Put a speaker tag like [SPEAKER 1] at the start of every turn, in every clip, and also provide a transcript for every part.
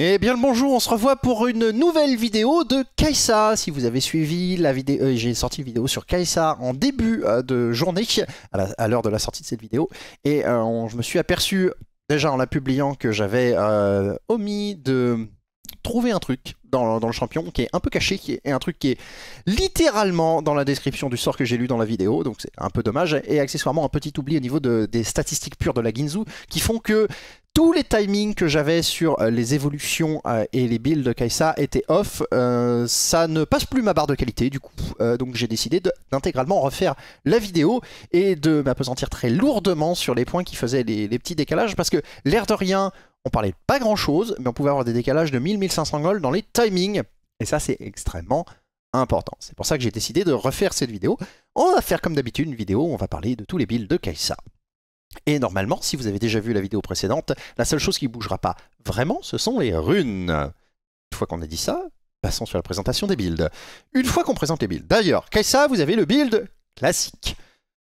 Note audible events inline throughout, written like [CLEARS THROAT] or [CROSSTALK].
[SPEAKER 1] Eh bien le bonjour, on se revoit pour une nouvelle vidéo de Kaisa. Si vous avez suivi la vidéo, euh, j'ai sorti une vidéo sur Kaisa en début euh, de journée, à l'heure de la sortie de cette vidéo, et euh, je me suis aperçu déjà en la publiant que j'avais omis de trouver un truc dans, le champion qui est un peu caché, qui est un truc qui est littéralement dans la description du sort que j'ai lu dans la vidéo, donc c'est un peu dommage, et accessoirement un petit oubli au niveau des statistiques pures de la Ginzu, qui font que tous les timings que j'avais sur euh, les évolutions euh, et les builds de Kaisa étaient off, euh, ça ne passe plus ma barre de qualité du coup, donc j'ai décidé d'intégralement refaire la vidéo et de m'apesantir très lourdement sur les points qui faisaient les petits décalages, parce que l'air de rien, on parlait pas grand chose, mais on pouvait avoir des décalages de 1000-1500 gold dans les timings. Et ça, c'est extrêmement important. C'est pour ça que j'ai décidé de refaire cette vidéo. On va faire comme d'habitude une vidéo où on va parler de tous les builds de Kaisa. Et normalement, si vous avez déjà vu la vidéo précédente, la seule chose qui ne bougera pas vraiment, ce sont les runes. Une fois qu'on a dit ça, passons sur la présentation des builds. Une fois qu'on présente les builds, d'ailleurs, Kaisa, vous avez le build classique.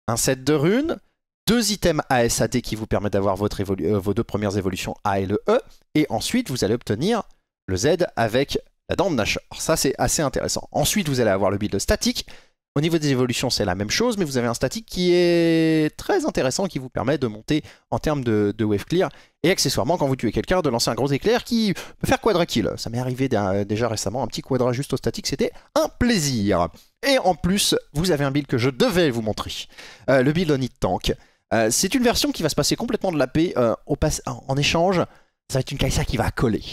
[SPEAKER 1] Un set de runes, deux items ASAD qui vous permettent d'avoir euh, vos deux premières évolutions A et le E, et ensuite vous allez obtenir le Z avec la dent de Nashor. Ça c'est assez intéressant. Ensuite vous allez avoir le build statique. Au niveau des évolutions c'est la même chose, mais vous avez un statique qui est très intéressant, qui vous permet de monter en termes de, wave clear, et accessoirement quand vous tuez quelqu'un de lancer un gros éclair qui peut faire quadra kill. Ça m'est arrivé euh, déjà récemment, un petit quadra juste au statique, c'était un plaisir. Et en plus, vous avez un build que je devais vous montrer, euh, le build on oni Tank. Euh, c'est une version qui va se passer complètement de la paix. Euh, en, échange, ça va être une Kai'Sa qui va coller,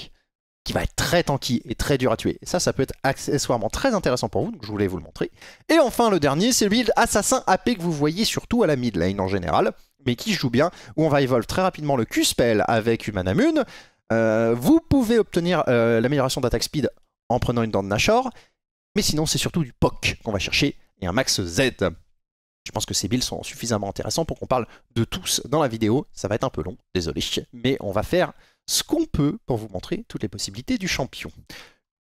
[SPEAKER 1] qui va être très tanky et très dur à tuer. ça, ça peut être accessoirement très intéressant pour vous, donc je voulais vous le montrer. Et enfin, le dernier, c'est le build Assassin AP que vous voyez surtout à la mid lane en général, mais qui joue bien, où on va évoluer très rapidement le Q-Spell avec Humanamune. Euh, vous pouvez obtenir l'amélioration d'attaque speed en prenant une dent de Nashor, mais sinon c'est surtout du POC qu'on va chercher et un max Z. Je pense que ces builds sont suffisamment intéressants pour qu'on parle de tous dans la vidéo. Ça va être un peu long, désolé, mais on va faire ce qu'on peut pour vous montrer toutes les possibilités du champion.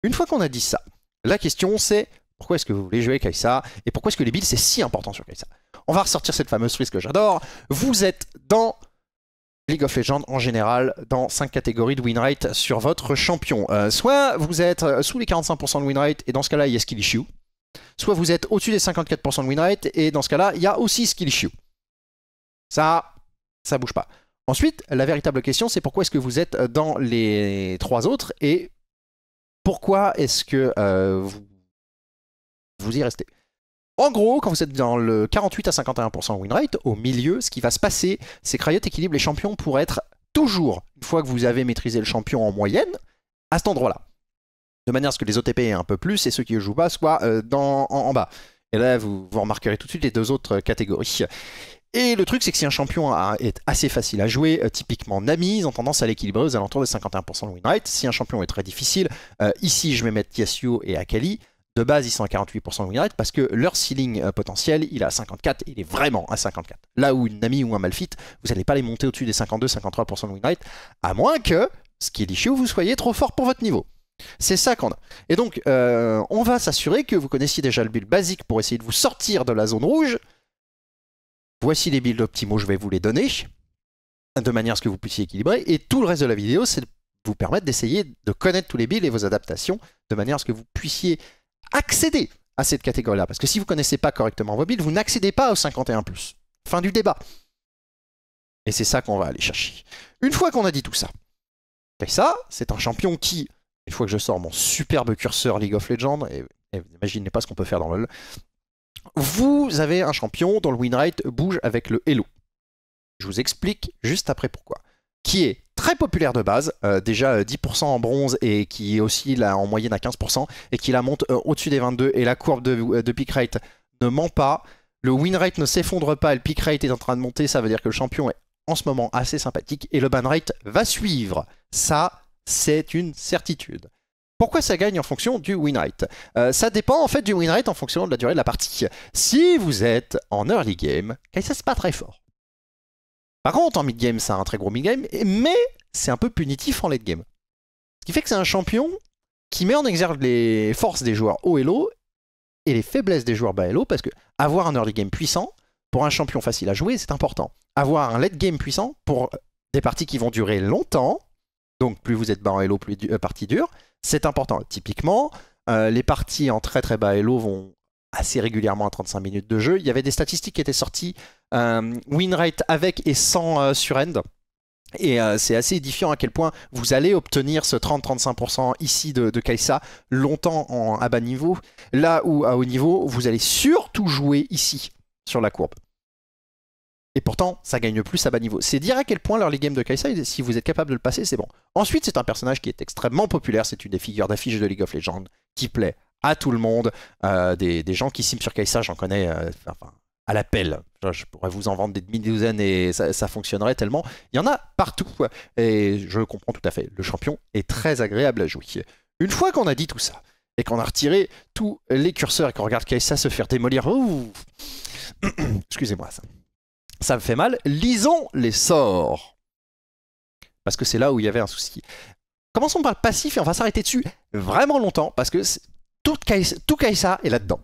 [SPEAKER 1] Une fois qu'on a dit ça, la question c'est pourquoi est-ce que vous voulez jouer Kaisa et pourquoi est-ce que les builds c'est si important sur Kaisa On va ressortir cette fameuse frise que j'adore. Vous êtes dans League of Legends en général dans 5 catégories de win rate sur votre champion. Euh, soit vous êtes euh, sous les 45% de win rate et dans ce cas-là il y a Skill Issue, soit vous êtes au-dessus des 54% de win rate, et dans ce cas-là, il y a aussi skill issue. Ça, ça bouge pas. Ensuite, la véritable question, c'est pourquoi est-ce que vous êtes dans les trois autres, et pourquoi est-ce que euh, vous, vous y restez en gros, quand vous êtes dans le 48 à 51% win rate, au milieu, ce qui va se passer, c'est que Riot équilibre les champions pour être toujours, une fois que vous avez maîtrisé le champion en moyenne, à cet endroit-là de manière à ce que les OTP aient un peu plus et ceux qui ne jouent pas soient euh, dans, en, bas. Et là, vous, remarquerez tout de suite les deux autres euh, catégories. Et le truc, c'est que si un champion est assez facile à jouer, euh, typiquement Nami, ils ont tendance à l'équilibrer aux alentours de 51% de win rate. Si un champion est très difficile, ici je vais mettre Yasuo et Akali. De base, ils sont à 48% de win rate parce que leur ceiling potentiel, il est à 54, il est vraiment à 54. Là où une Nami ou un Malfit, vous n'allez pas les monter au-dessus des 52-53% de win rate, à moins que, ce qui est l'issue, vous soyez trop fort pour votre niveau. C'est ça qu'on a. Et donc, euh, on va s'assurer que vous connaissiez déjà le build basique pour essayer de vous sortir de la zone rouge. Voici les builds optimaux, je vais vous les donner, de manière à ce que vous puissiez équilibrer. Et tout le reste de la vidéo, c'est de vous permettre d'essayer de connaître tous les builds et vos adaptations, de manière à ce que vous puissiez accéder à cette catégorie-là. Parce que si vous ne connaissez pas correctement vos builds, vous n'accédez pas au 51+. Fin du débat. Et c'est ça qu'on va aller chercher. Une fois qu'on a dit tout ça, ben ça, c'est un champion qui une fois que je sors mon superbe curseur League of Legends, et, imaginez pas ce qu'on peut faire dans le... vous avez un champion dont le win rate bouge avec le Hello. Je vous explique juste après pourquoi. Qui est très populaire de base, euh, déjà 10% euh, en bronze et qui est aussi là en moyenne à 15% et qui la monte euh, au-dessus des 22 et la courbe de, de rate ne ment pas. Le win rate ne s'effondre pas le pick rate est en train de monter, ça veut dire que le champion est en ce moment assez sympathique et le ban rate va suivre. Ça, c'est une certitude. Pourquoi ça gagne en fonction du win rate euh, Ça dépend en fait du win rate en fonction de la durée de la partie. Si vous êtes en early game, ça c'est pas très fort. Par contre, en mid game, c'est un très gros mid game, mais c'est un peu punitif en late game. Ce qui fait que c'est un champion qui met en exergue les forces des joueurs haut et et les faiblesses des joueurs bas et low parce que avoir un early game puissant pour un champion facile à jouer, c'est important. Avoir un late game puissant pour des parties qui vont durer longtemps, donc plus vous êtes bas en Elo, plus euh, partie dure. C'est important. Typiquement, euh, les parties en très très bas Elo vont assez régulièrement à 35 minutes de jeu. Il y avait des statistiques qui étaient sorties, winrate euh, win rate avec et sans surend. Et c'est assez édifiant à quel point vous allez obtenir ce 30-35% ici de, Kaisa longtemps en, à bas niveau, là où à haut niveau, vous allez surtout jouer ici, sur la courbe. Et pourtant, ça gagne plus à bas niveau. C'est dire à quel point l'early game de Kai'Sa, si vous êtes capable de le passer, c'est bon. Ensuite, c'est un personnage qui est extrêmement populaire. C'est une des figures d'affiche de League of Legends qui plaît à tout le monde. Euh, des, gens qui sim sur Kaisa, j'en connais euh, enfin, à l'appel. Je pourrais vous en vendre des demi-douzaines et ça, ça, fonctionnerait tellement. Il y en a partout. Et je comprends tout à fait. Le champion est très agréable à jouer. Une fois qu'on a dit tout ça, et qu'on a retiré tous les curseurs et qu'on regarde Kaisa se faire démolir, [CLEARS THROAT] excusez-moi ça ça me fait mal, lisons les sorts. Parce que c'est là où il y avait un souci. Commençons par le passif et on va s'arrêter dessus vraiment longtemps parce que tout Kaisa, est là-dedans.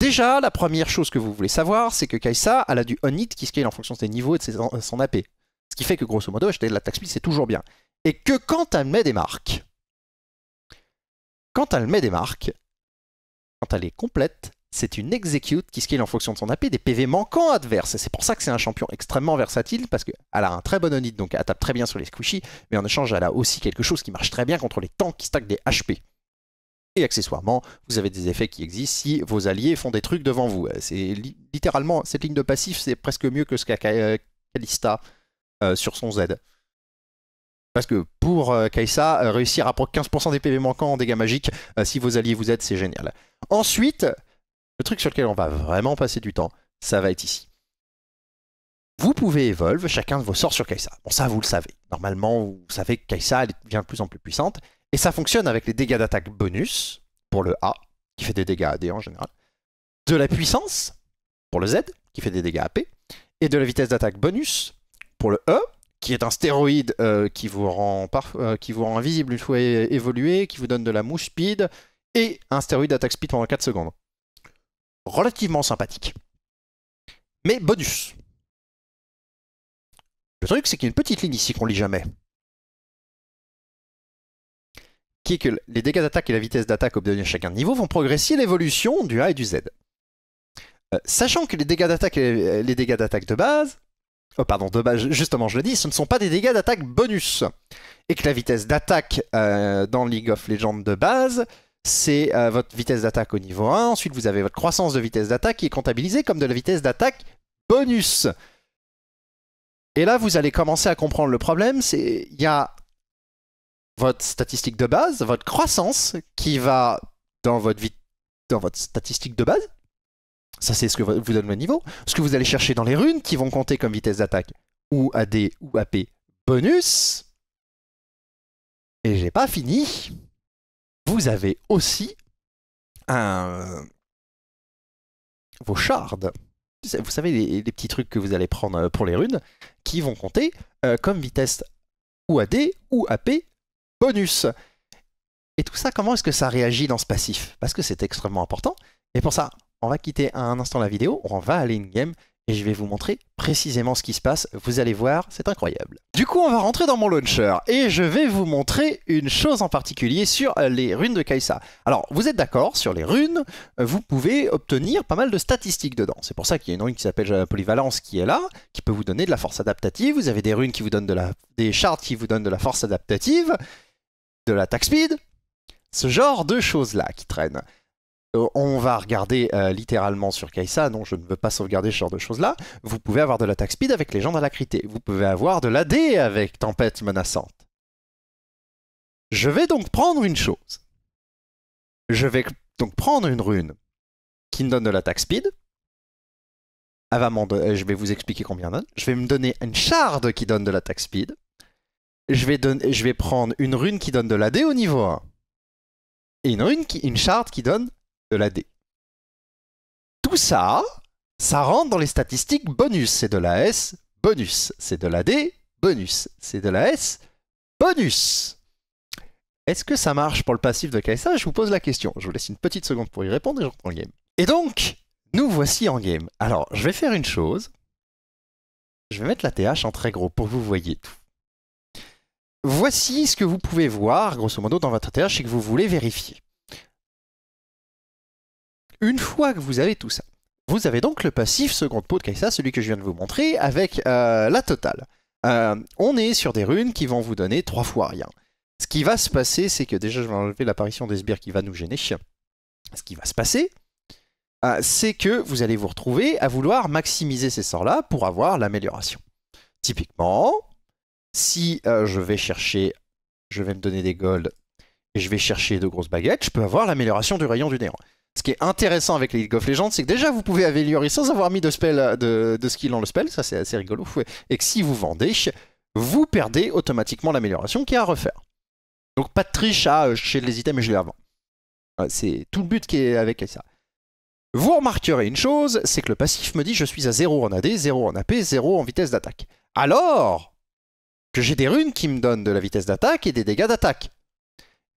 [SPEAKER 1] Déjà, la première chose que vous voulez savoir, c'est que Kaisa, elle a du on hit qui scale en fonction de ses niveaux et de son AP. Ce qui fait que grosso modo, acheter de l'attaque speed, c'est toujours bien. Et que quand elle met des marques, quand elle met des marques, quand elle est complète, c'est une execute qui scale en fonction de son AP des PV manquants adverses. c'est pour ça que c'est un champion extrêmement versatile, parce qu'elle a un très bon onit, donc elle tape très bien sur les squishy, mais en échange, elle a aussi quelque chose qui marche très bien contre les tanks qui stackent des HP. Et accessoirement, vous avez des effets qui existent si vos alliés font des trucs devant vous. Euh, c'est littéralement, cette ligne de passif, c'est presque mieux que ce qu'a euh, Kalista euh, sur son Z. Parce que pour Kaisa, réussir à prendre 15% des PV manquants en dégâts magiques, si vos alliés vous aident, c'est génial. Ensuite, le truc sur lequel on va vraiment passer du temps, ça va être ici. Vous pouvez évoluer chacun de vos sorts sur Kaisa. Bon, ça, vous le savez. Normalement, vous savez que Kaisa, elle devient de plus en plus puissante. Et ça fonctionne avec les dégâts d'attaque bonus, pour le A, qui fait des dégâts à D en général. De la puissance, pour le Z, qui fait des dégâts à P. Et de la vitesse d'attaque bonus, pour le E, qui est un stéroïde euh, qui, vous rend euh, qui vous rend invisible une fois évolué, qui vous donne de la mouche speed, et un stéroïde d'attaque speed pendant 4 secondes relativement sympathique. Mais bonus. Le truc, c'est qu'il y a une petite ligne ici qu'on lit jamais. Qui est que les dégâts d'attaque et la vitesse d'attaque obtenus à chacun de niveau vont progresser l'évolution du A et du Z. Euh, sachant que les dégâts d'attaque et les dégâts d'attaque de base, oh pardon, de base, justement je le dis, ce ne sont pas des dégâts d'attaque bonus. Et que la vitesse d'attaque euh, dans League of Legends de base c'est euh, votre vitesse d'attaque au niveau 1. Ensuite, vous avez votre croissance de vitesse d'attaque qui est comptabilisée comme de la vitesse d'attaque bonus. Et là, vous allez commencer à comprendre le problème. C'est il y a votre statistique de base, votre croissance qui va dans votre, dans votre statistique de base. Ça, c'est ce que vous donne le niveau. Ce que vous allez chercher dans les runes qui vont compter comme vitesse d'attaque ou AD ou AP bonus. Et j'ai pas fini vous avez aussi un... Euh, vos shards. Vous savez, les, petits trucs que vous allez prendre euh, pour les runes, qui vont compter euh, comme vitesse ou AD ou AP bonus. Et tout ça, comment est-ce que ça réagit dans ce passif Parce que c'est extrêmement important. Et pour ça, on va quitter un instant la vidéo, on va aller in-game et je vais vous montrer précisément ce qui se passe. Vous allez voir, c'est incroyable. Du coup, on va rentrer dans mon launcher et je vais vous montrer une chose en particulier sur les runes de Kaisa. Alors, vous êtes d'accord, sur les runes, vous pouvez obtenir pas mal de statistiques dedans. C'est pour ça qu'il y a une rune qui s'appelle euh, Polyvalence qui est là, qui peut vous donner de la force adaptative. Vous avez des runes qui vous donnent de la... des shards qui vous donnent de la force adaptative, de l'attaque speed, ce genre de choses-là qui traînent. Euh, on va regarder euh, littéralement sur Kaisa, non, je ne veux pas sauvegarder ce genre de choses-là. Vous pouvez avoir de l'attaque speed avec les gens d'alacrité. Vous pouvez avoir de l'AD avec tempête menaçante. Je vais donc prendre une chose. Je vais donc prendre une rune qui me donne de l'attaque speed. Euh, je vais vous expliquer combien elle donne. Je vais me donner une shard qui donne de l'attaque speed. Je vais, prendre une rune qui donne de l'AD au niveau 1. Et une, rune une shard qui donne la D. Tout ça, ça rentre dans les statistiques bonus. C'est de la S, bonus. C'est de la D, bonus. C'est de la S, bonus. Est-ce que ça marche pour le passif de KSA Je vous pose la question. Je vous laisse une petite seconde pour y répondre et je reprends en game. Et donc, nous voici en game. Alors, je vais faire une chose. Je vais mettre la TH en très gros pour que vous voyez tout. Voici ce que vous pouvez voir, grosso modo, dans votre TH et que vous voulez vérifier. Une fois que vous avez tout ça, vous avez donc le passif seconde pot de Kaisa, celui que je viens de vous montrer, avec euh, la totale. Euh, on est sur des runes qui vont vous donner trois fois rien. Ce qui va se passer, c'est que déjà je vais enlever l'apparition des sbires qui va nous gêner. Ce qui va se passer, euh, c'est que vous allez vous retrouver à vouloir maximiser ces sorts-là pour avoir l'amélioration. Typiquement, si je vais chercher, je vais me donner des golds et je vais chercher de grosses baguettes, je peux avoir l'amélioration du rayon du néant ce qui est intéressant avec les League of Legends, c'est que déjà vous pouvez améliorer sans avoir mis de, spell, euh, de, skill dans le spell, ça c'est assez rigolo, et que si vous vendez, vous perdez automatiquement l'amélioration qui est à refaire. Donc pas de triche à euh, chez les items et je les revends. C'est tout le but qui est avec ça. Vous remarquerez une chose, c'est que le passif me dit je suis à 0 en AD, 0 en AP, 0 en vitesse d'attaque. Alors que j'ai des runes qui me donnent de la vitesse d'attaque et des dégâts d'attaque.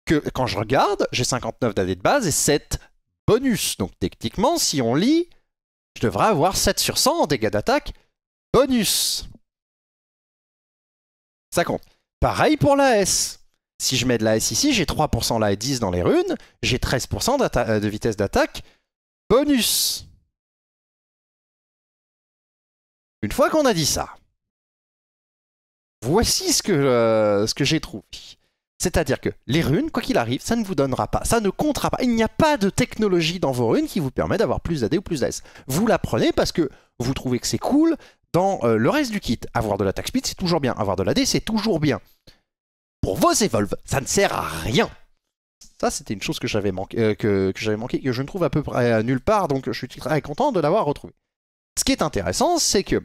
[SPEAKER 1] Que quand je regarde, j'ai 59 d'AD de base et 7 bonus. Donc techniquement, si on lit, je devrais avoir 7 sur 100 en dégâts d'attaque bonus. Ça compte. Pareil pour la S. Si je mets de la S ici, j'ai 3% la 10 dans les runes, j'ai 13% euh, de vitesse d'attaque bonus. Une fois qu'on a dit ça, voici ce que, euh, ce que j'ai trouvé. C'est-à-dire que les runes, quoi qu'il arrive, ça ne vous donnera pas, ça ne comptera pas. Il n'y a pas de technologie dans vos runes qui vous permet d'avoir plus d'AD ou plus d'AS. Vous la prenez parce que vous trouvez que c'est cool dans euh, le reste du kit. Avoir de l'attaque speed, c'est toujours bien. Avoir de l'AD, c'est toujours bien. Pour vos evolves, ça ne sert à rien. Ça, c'était une chose que j'avais manqué, euh, que, que j'avais manqué, que je ne trouve à peu près nulle part, donc je suis très content de l'avoir retrouvé. Ce qui est intéressant, c'est que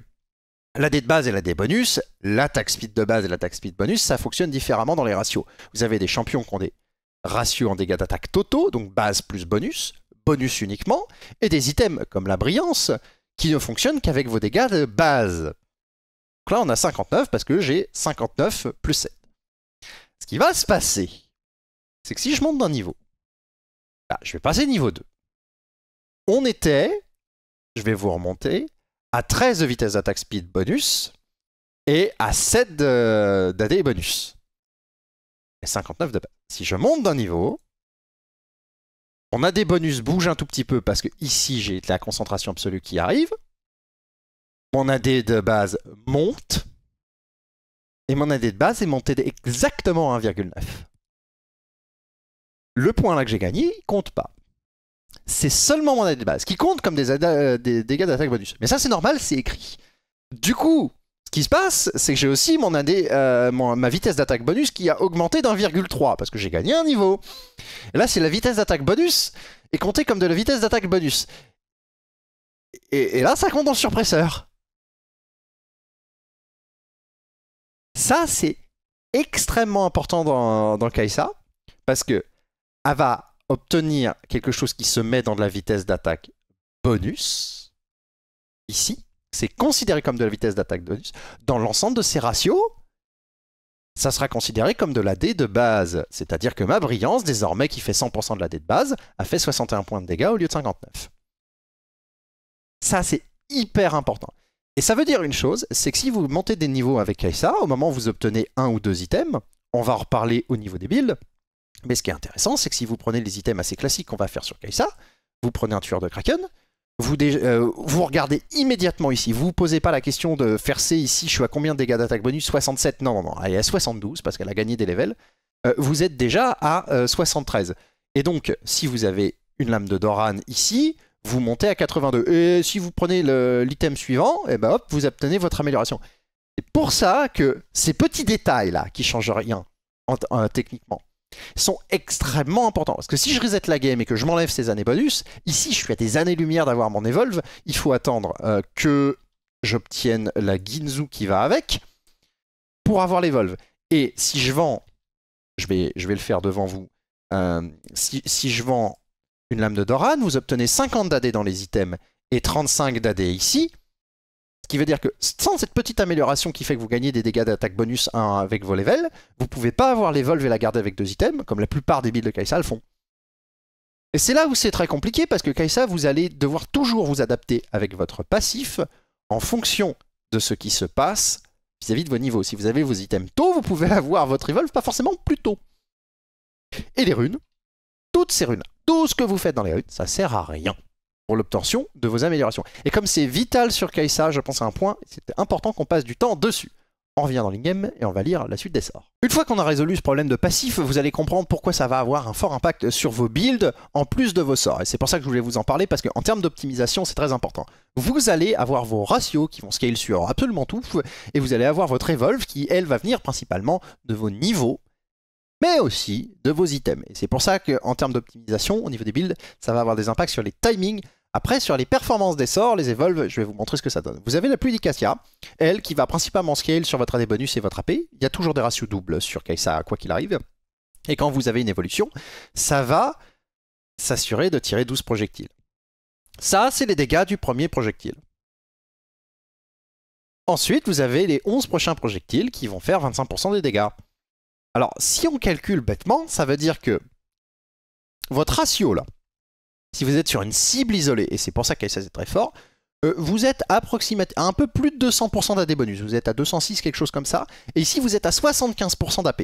[SPEAKER 1] la de base et la dé bonus, la speed de base et la speed bonus, ça fonctionne différemment dans les ratios. Vous avez des champions qui ont des ratios en dégâts d'attaque totaux, donc base plus bonus, bonus uniquement, et des items comme la brillance qui ne fonctionnent qu'avec vos dégâts de base. Donc là, on a 59 parce que j'ai 59 plus 7. Ce qui va se passer, c'est que si je monte d'un niveau, ah, je vais passer niveau 2. On était, je vais vous remonter, à 13 de vitesse d'attaque speed bonus et à 7 euh, d'AD bonus. Et 59 de base. Si je monte d'un niveau, mon a des bonus bouge un tout petit peu parce que ici j'ai la concentration absolue qui arrive. Mon AD de base monte. Et mon AD de base est monté d'exactement 1,9. Le point là que j'ai gagné, ne compte pas c'est seulement mon AD de base qui compte comme des, euh, des dégâts d'attaque bonus. Mais ça, c'est normal, c'est écrit. Du coup, ce qui se passe, c'est que j'ai aussi mon, AD, euh, ma vitesse d'attaque bonus qui a augmenté d'1,3 parce que j'ai gagné un niveau. Et là, c'est la vitesse d'attaque bonus est comptée comme de la vitesse d'attaque bonus. Et, là, ça compte dans le surpresseur. Ça, c'est extrêmement important dans, dans Kaisa parce que Ava obtenir quelque chose qui se met dans de la vitesse d'attaque bonus, ici, c'est considéré comme de la vitesse d'attaque bonus. Dans l'ensemble de ces ratios, ça sera considéré comme de la D de base. C'est-à-dire que ma brillance, désormais qui fait 100% de la D de base, a fait 61 points de dégâts au lieu de 59. Ça, c'est hyper important. Et ça veut dire une chose, c'est que si vous montez des niveaux avec Kaisa, au moment où vous obtenez un ou deux items, on va en reparler au niveau des builds, mais ce qui est intéressant, c'est que si vous prenez les items assez classiques qu'on va faire sur Kaisa, vous prenez un tueur de Kraken, vous, euh, vous, regardez immédiatement ici. Vous ne vous posez pas la question de faire C ici, je suis à combien de dégâts d'attaque bonus 67, non, non, non, elle est à 72 parce qu'elle a gagné des levels. Euh, vous êtes déjà à 73. Euh, et donc, si vous avez une lame de Doran ici, vous montez à 82. Et si vous prenez l'item suivant, et eh ben vous obtenez votre amélioration. C'est pour ça que ces petits détails-là, qui changent rien techniquement, sont extrêmement importants. Parce que si je reset la game et que je m'enlève ces années bonus, ici je suis à des années-lumière d'avoir mon Evolve, il faut attendre euh, que j'obtienne la Ginzu qui va avec pour avoir l'Evolve. Et si je vends, je vais, je vais le faire devant vous, euh, si, si, je vends une lame de Doran, vous obtenez 50 d'AD dans les items et 35 d'AD ici qui veut dire que sans cette petite amélioration qui fait que vous gagnez des dégâts d'attaque bonus 1 avec vos levels, vous ne pouvez pas avoir l'Evolve et la garder avec deux items, comme la plupart des builds de Kaisa le font. Et c'est là où c'est très compliqué, parce que Kaisa, vous allez devoir toujours vous adapter avec votre passif en fonction de ce qui se passe vis-à-vis de vos niveaux. Si vous avez vos items tôt, vous pouvez avoir votre evolve pas forcément plus tôt. Et les runes, toutes ces runes, tout ce que vous faites dans les runes, ça sert à rien l'obtention de vos améliorations. Et comme c'est vital sur Kaisa, je pense à un point, c'est important qu'on passe du temps dessus. On revient dans l'ingame et on va lire la suite des sorts. Une fois qu'on a résolu ce problème de passif, vous allez comprendre pourquoi ça va avoir un fort impact sur vos builds en plus de vos sorts. Et c'est pour ça que je voulais vous en parler parce qu'en termes d'optimisation, c'est très important. Vous allez avoir vos ratios qui vont scale sur absolument tout et vous allez avoir votre evolve qui, elle, va venir principalement de vos niveaux mais aussi de vos items. Et c'est pour ça qu'en termes d'optimisation, au niveau des builds, ça va avoir des impacts sur les timings, après, sur les performances des sorts, les évolves, je vais vous montrer ce que ça donne. Vous avez la pluie d'Icacia, elle qui va principalement scale sur votre AD bonus et votre AP. Il y a toujours des ratios doubles sur Kaisa, quoi qu'il arrive. Et quand vous avez une évolution, ça va s'assurer de tirer 12 projectiles. Ça, c'est les dégâts du premier projectile. Ensuite, vous avez les 11 prochains projectiles qui vont faire 25% des dégâts. Alors, si on calcule bêtement, ça veut dire que votre ratio, là, si vous êtes sur une cible isolée, et c'est pour ça ça est très fort, euh, vous êtes approximativement à un peu plus de 200% d'AD bonus. Vous êtes à 206, quelque chose comme ça. Et ici, vous êtes à 75% d'AP.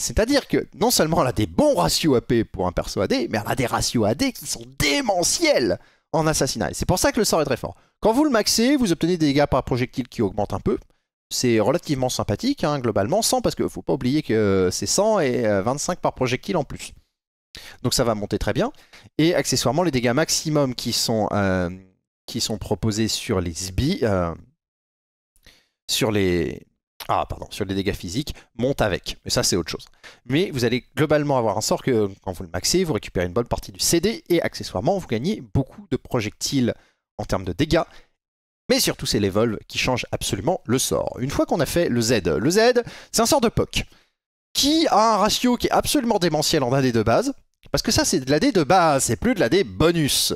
[SPEAKER 1] C'est-à-dire que non seulement elle a des bons ratios AP pour un perso AD, mais elle a des ratios AD qui sont démentiels en assassinat. Et c'est pour ça que le sort est très fort. Quand vous le maxez, vous obtenez des dégâts par projectile qui augmentent un peu. C'est relativement sympathique, hein, globalement, 100, parce qu'il ne faut pas oublier que euh, c'est 100 et 25 euh, par projectile en plus. Donc ça va monter très bien. Et accessoirement, les dégâts maximum qui sont, euh, proposés sur les sbis, euh, sur les... Ah, pardon, sur les dégâts physiques, montent avec. Mais ça, c'est autre chose. Mais vous allez globalement avoir un sort que, quand vous le maxez, vous récupérez une bonne partie du CD et accessoirement, vous gagnez beaucoup de projectiles en termes de dégâts. Mais surtout, c'est l'Evolve qui change absolument le sort. Une fois qu'on a fait le Z, le Z, c'est un sort de POC qui a un ratio qui est absolument démentiel en AD de base, parce que ça c'est de la D de base, c'est plus de la D bonus.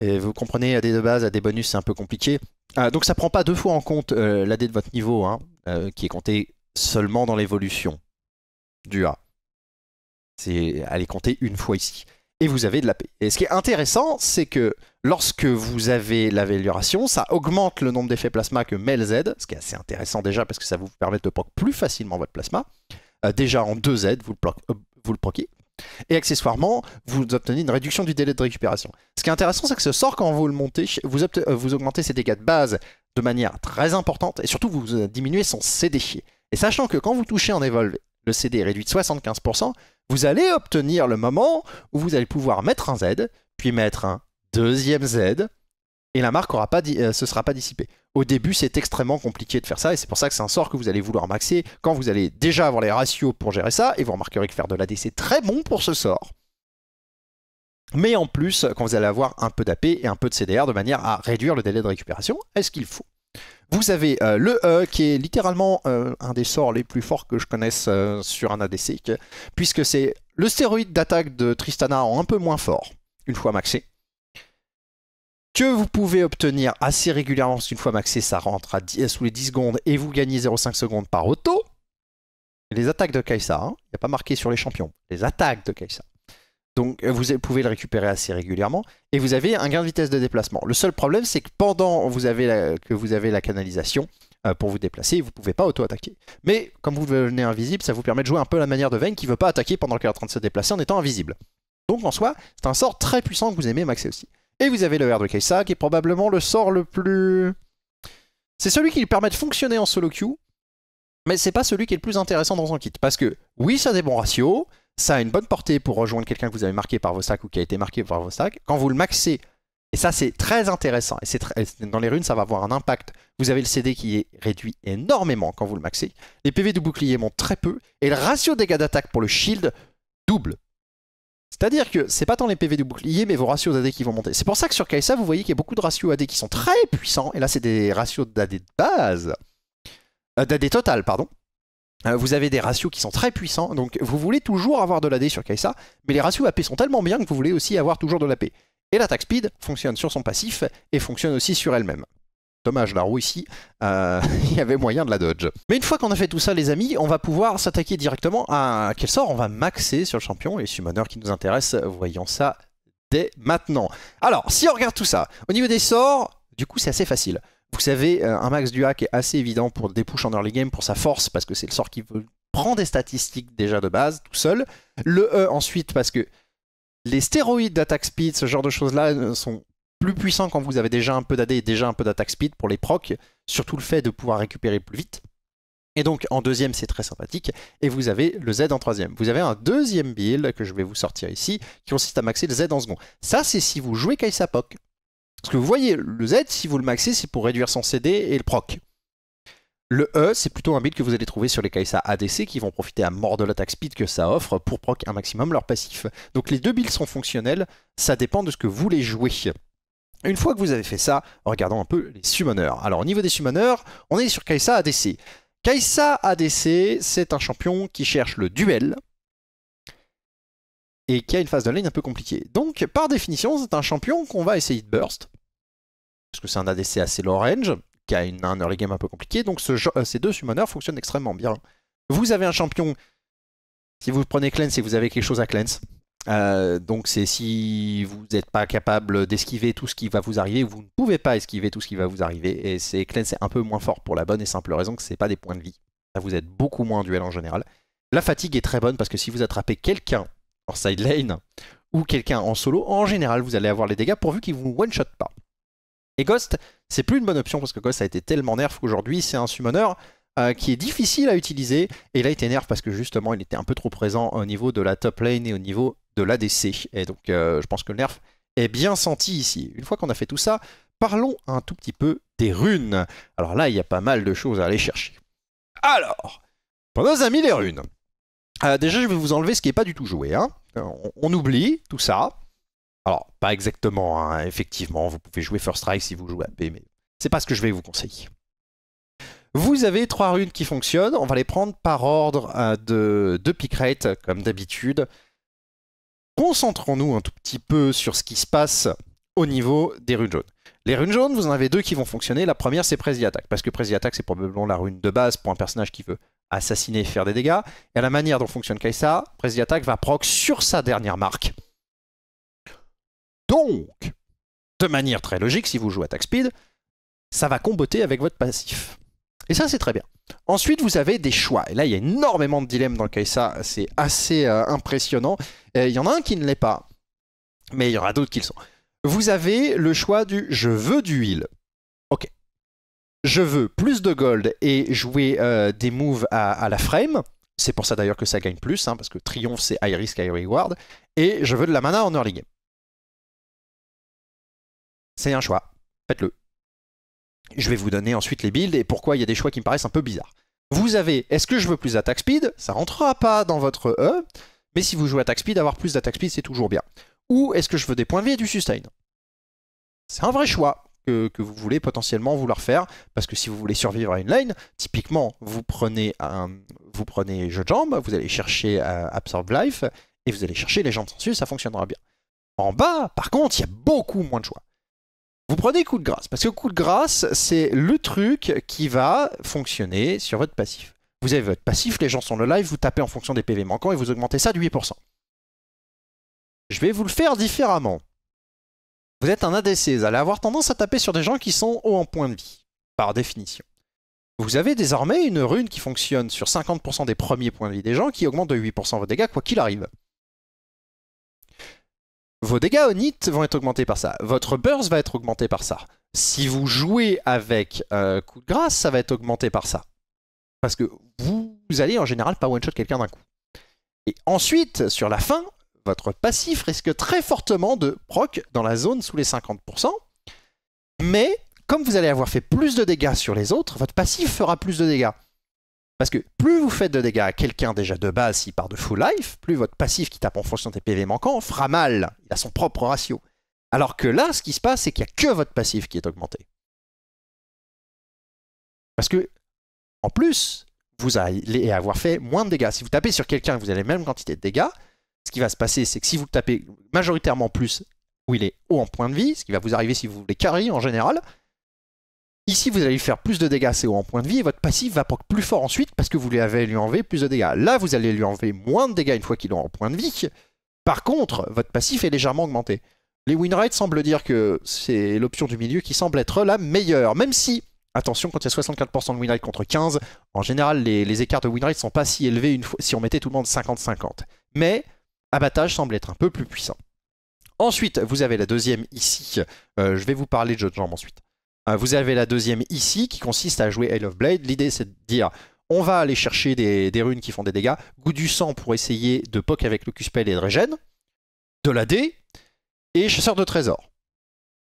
[SPEAKER 1] Et vous comprenez, AD de base, AD bonus, c'est un peu compliqué. Ah, donc ça prend pas deux fois en compte euh, la l'AD de votre niveau, hein, euh, qui est compté seulement dans l'évolution du A. C'est, elle est comptée une fois ici et vous avez de la paix. Et ce qui est intéressant, c'est que lorsque vous avez l'amélioration, ça augmente le nombre d'effets plasma que met le Z, ce qui est assez intéressant déjà parce que ça vous permet de proc plus facilement votre plasma. Euh, déjà en 2Z, vous le, proc, euh, Et accessoirement, vous obtenez une réduction du délai de récupération. Ce qui est intéressant, c'est que ce sort, quand vous le montez, euh, vous, augmentez ses dégâts de base de manière très importante et surtout vous diminuez son CD. Et sachant que quand vous touchez en Evolve le CD est réduit de 75%, vous allez obtenir le moment où vous allez pouvoir mettre un Z, puis mettre un deuxième Z, et la marque ne pas euh, sera pas dissipée. Au début, c'est extrêmement compliqué de faire ça, et c'est pour ça que c'est un sort que vous allez vouloir maxer quand vous allez déjà avoir les ratios pour gérer ça, et vous remarquerez que faire de l'ADC c'est très bon pour ce sort. Mais en plus, quand vous allez avoir un peu d'AP et un peu de CDR de manière à réduire le délai de récupération, est-ce qu'il faut vous avez euh, le E qui est littéralement euh, un des sorts les plus forts que je connaisse euh, sur un ADC, puisque c'est le stéroïde d'attaque de Tristana en un peu moins fort, une fois maxé, que vous pouvez obtenir assez régulièrement, Une fois maxé, ça rentre à sous les 10 secondes et vous gagnez 0,5 secondes par auto. Les attaques de Kaisa, hein, il n'y a pas marqué sur les champions, les attaques de Kaisa. Donc euh, vous pouvez le récupérer assez régulièrement. Et vous avez un gain de vitesse de déplacement. Le seul problème, c'est que pendant que vous avez la canalisation euh, pour vous déplacer, vous ne pouvez pas auto-attaquer. Mais comme vous devenez invisible, ça vous permet de jouer un peu la manière de Vayne qui ne veut pas attaquer pendant qu'elle est en train de se déplacer en étant invisible. Donc en soi, c'est un sort très puissant que vous aimez maxer aussi. Et vous avez le R de Kaisa qui est probablement le sort le plus... C'est celui qui lui permet de fonctionner en solo queue, mais c'est pas celui qui est le plus intéressant dans son kit. Parce que oui, ça a des bons ratios, ça a une bonne portée pour rejoindre quelqu'un que vous avez marqué par vos sacs ou qui a été marqué par vos sacs. Quand vous le maxez, et ça c'est très intéressant, et c'est dans les runes ça va avoir un impact. Vous avez le CD qui est réduit énormément quand vous le maxez, les PV du bouclier montent très peu, et le ratio dégâts d'attaque pour le shield double. C'est-à-dire que c'est pas tant les PV du bouclier, mais vos ratios d'AD qui vont monter. C'est pour ça que sur Kai'Sa vous voyez qu'il y a beaucoup de ratios AD qui sont très puissants, et là c'est des ratios d'AD de base, euh, d'AD total, pardon, euh, vous avez des ratios qui sont très puissants, donc vous voulez toujours avoir de la D sur Kaisa, mais les ratios AP sont tellement bien que vous voulez aussi avoir toujours de la l'AP. Et l'attaque speed fonctionne sur son passif et fonctionne aussi sur elle-même. Dommage, la roue ici, euh, [LAUGHS] il y avait moyen de la dodge. Mais une fois qu'on a fait tout ça, les amis, on va pouvoir s'attaquer directement à quel sort on va maxer sur le champion, et sur summoners qui nous intéresse, voyons ça dès maintenant. Alors, si on regarde tout ça, au niveau des sorts, du coup c'est assez facile. Vous savez, euh, un Max du hack est assez évident pour des push en early game, pour sa force, parce que c'est le sort qui prend des statistiques déjà de base, tout seul. Le E ensuite, parce que les stéroïdes d'attaque speed, ce genre de choses-là, euh, sont plus puissants quand vous avez déjà un peu d'AD et déjà un peu d'attaque speed pour les procs, surtout le fait de pouvoir récupérer plus vite. Et donc en deuxième, c'est très sympathique, et vous avez le Z en troisième. Vous avez un deuxième build que je vais vous sortir ici, qui consiste à maxer le Z en second. Ça, c'est si vous jouez Kaisapok. Parce que vous voyez, le Z, si vous le maxez, c'est pour réduire son CD et le proc. Le E, c'est plutôt un build que vous allez trouver sur les Kai'Sa ADC qui vont profiter à mort de l'attaque speed que ça offre pour proc un maximum leur passif. Donc les deux builds sont fonctionnels, ça dépend de ce que vous les jouez. Une fois que vous avez fait ça, regardons un peu les summoners. Alors au niveau des summoners, on est sur Kai'Sa ADC. Kai'Sa ADC, c'est un champion qui cherche le duel, et qui a une phase de lane un peu compliquée. Donc, par définition, c'est un champion qu'on va essayer de burst, parce que c'est un ADC assez low range, qui a une, un early game un peu compliqué, donc euh, ces deux summoners fonctionnent extrêmement bien. Vous avez un champion, si vous prenez cleanse et vous avez quelque chose à cleanse, euh, donc c'est si vous n'êtes pas capable d'esquiver tout ce qui va vous arriver, vous ne pouvez pas esquiver tout ce qui va vous arriver, et c'est cleanse est un peu moins fort pour la bonne et simple raison que ce n'est pas des points de vie. ça vous êtes beaucoup moins en duel en général. La fatigue est très bonne parce que si vous attrapez quelqu'un en side lane ou quelqu'un en solo, en général, vous allez avoir les dégâts pourvu qu'il vous one-shot pas. Et Ghost, c'est plus une bonne option parce que Ghost a été tellement nerf aujourd'hui, c'est un summoner euh, qui est difficile à utiliser. Et là, il était nerf parce que justement, il était un peu trop présent au niveau de la top lane et au niveau de l'ADC. Et donc, euh, je pense que le nerf est bien senti ici. Une fois qu'on a fait tout ça, parlons un tout petit peu des runes. Alors là, il y a pas mal de choses à aller chercher. Alors, pour nos amis les runes, euh, déjà, je vais vous enlever ce qui n'est pas du tout joué. Hein. Euh, on, oublie tout ça. Alors, pas exactement, hein. effectivement, vous pouvez jouer First Strike si vous jouez AP, mais c'est pas ce que je vais vous conseiller. Vous avez trois runes qui fonctionnent, on va les prendre par ordre euh, de, de pick rate, comme d'habitude. Concentrons-nous un tout petit peu sur ce qui se passe au niveau des runes jaunes. Les runes jaunes, vous en avez deux qui vont fonctionner. La première, c'est Prezi Attack, parce que Prezi Attack, c'est probablement la rune de base pour un personnage qui veut assassiner faire des dégâts. Et à la manière dont fonctionne Kaisa, Prezi Attack va proc sur sa dernière marque. Donc, de manière très logique, si vous jouez Attack Speed, ça va comboter avec votre passif. Et ça, c'est très bien. Ensuite, vous avez des choix. Et là, il y a énormément de dilemmes dans le Kaisa. C'est assez euh, impressionnant. il y en a un qui ne l'est pas. Mais il y en a d'autres qui le sont. Vous avez le choix du « je veux du heal ». Ok, je veux plus de gold et jouer euh, des moves à, la frame. C'est pour ça d'ailleurs que ça gagne plus, hein, parce que triomphe c'est high risk, high reward. Et je veux de la mana en early game. C'est un choix. Faites-le. Je vais vous donner ensuite les builds et pourquoi il y a des choix qui me paraissent un peu bizarres. Vous avez, est-ce que je veux plus d'attaque speed Ça rentrera pas dans votre E, mais si vous jouez attack speed, avoir plus d'attack speed c'est toujours bien. Ou est-ce que je veux des points de vie et du sustain C'est un vrai choix que, vous voulez potentiellement vouloir faire. Parce que si vous voulez survivre à une line, typiquement, vous prenez, un, vous prenez jeu de jambes, vous allez chercher euh, Absorb Life, et vous allez chercher les jambes sensuelles, ça fonctionnera bien. En bas, par contre, il y a beaucoup moins de choix. Vous prenez coup de grâce, parce que coup de grâce, c'est le truc qui va fonctionner sur votre passif. Vous avez votre passif, les gens sont le live, vous tapez en fonction des PV manquants et vous augmentez ça de 8%. Je vais vous le faire différemment vous êtes un ADC, vous allez avoir tendance à taper sur des gens qui sont hauts en points de vie, par définition. Vous avez désormais une rune qui fonctionne sur 50% des premiers points de vie des gens, qui augmente de 8% vos dégâts, quoi qu'il arrive. Vos dégâts au Onit vont être augmentés par ça. Votre burst va être augmenté par ça. Si vous jouez avec euh, coup de grâce, ça va être augmenté par ça. Parce que vous, vous allez en général pas one-shot quelqu'un d'un coup. Et ensuite, sur la fin, votre passif risque très fortement de proc dans la zone sous les 50%. Mais comme vous allez avoir fait plus de dégâts sur les autres, votre passif fera plus de dégâts. Parce que plus vous faites de dégâts à quelqu'un déjà de base s'il part de full life, plus votre passif qui tape en fonction des PV manquants fera mal. Il a son propre ratio. Alors que là, ce qui se passe, c'est qu'il n'y a que votre passif qui est augmenté. Parce que, en plus, vous allez avoir fait moins de dégâts. Si vous tapez sur quelqu'un et vous avez la même quantité de dégâts, ce qui va se passer, c'est que si vous le tapez majoritairement plus où il est haut en point de vie, ce qui va vous arriver si vous voulez carry en général, ici vous allez lui faire plus de dégâts, c'est haut en point de vie, et votre passif va proc plus fort ensuite parce que vous lui avez lui enlevé plus de dégâts. Là, vous allez lui enlever moins de dégâts une fois qu'il est en point de vie. Par contre, votre passif est légèrement augmenté. Les winrates semblent dire que c'est l'option du milieu qui semble être la meilleure, même si Attention, quand il y a 64% de winrate contre 15, en général, les, écarts de winrate ne sont pas si élevés une si on mettait tout le monde 50-50. Mais abattage semble être un peu plus puissant. Ensuite, vous avez la deuxième ici. Euh, je vais vous parler de jeu jambes ensuite. Euh, vous avez la deuxième ici qui consiste à jouer Hell of Blade. L'idée c'est de dire on va aller chercher des, runes qui font des dégâts, goût du sang pour essayer de poke avec le Q-Spell et de régène, de la D, et chasseur de trésors.